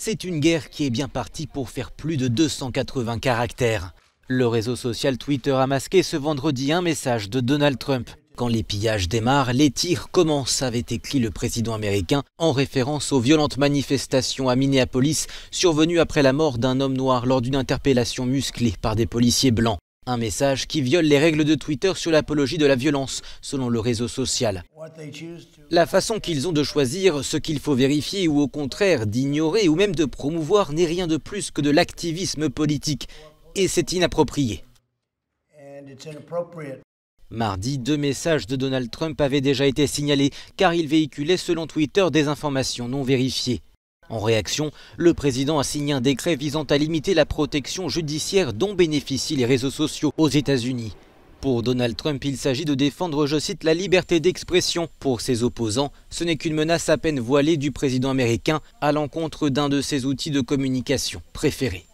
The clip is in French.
C'est une guerre qui est bien partie pour faire plus de 280 caractères. Le réseau social Twitter a masqué ce vendredi un message de Donald Trump. Quand les pillages démarrent, les tirs commencent, avait écrit le président américain en référence aux violentes manifestations à Minneapolis survenues après la mort d'un homme noir lors d'une interpellation musclée par des policiers blancs. Un message qui viole les règles de Twitter sur l'apologie de la violence, selon le réseau social. La façon qu'ils ont de choisir ce qu'il faut vérifier ou au contraire d'ignorer ou même de promouvoir n'est rien de plus que de l'activisme politique. Et c'est inapproprié. Mardi, deux messages de Donald Trump avaient déjà été signalés car ils véhiculaient selon Twitter des informations non vérifiées. En réaction, le président a signé un décret visant à limiter la protection judiciaire dont bénéficient les réseaux sociaux aux États-Unis. Pour Donald Trump, il s'agit de défendre, je cite, la liberté d'expression. Pour ses opposants, ce n'est qu'une menace à peine voilée du président américain à l'encontre d'un de ses outils de communication préférés.